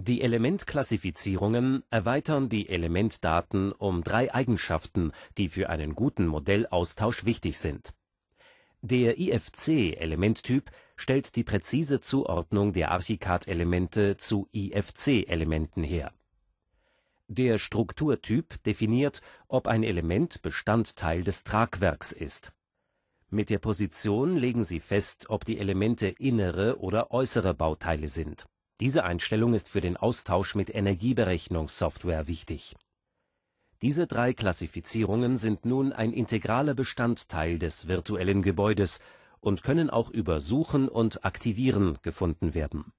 Die Elementklassifizierungen erweitern die Elementdaten um drei Eigenschaften, die für einen guten Modellaustausch wichtig sind. Der IFC-Elementtyp stellt die präzise Zuordnung der Archicad-Elemente zu IFC-Elementen her. Der Strukturtyp definiert, ob ein Element Bestandteil des Tragwerks ist. Mit der Position legen sie fest, ob die Elemente innere oder äußere Bauteile sind diese Einstellung ist für den Austausch mit Energieberechnungssoftware wichtig. Diese drei Klassifizierungen sind nun ein integraler Bestandteil des virtuellen Gebäudes und können auch über Suchen und Aktivieren gefunden werden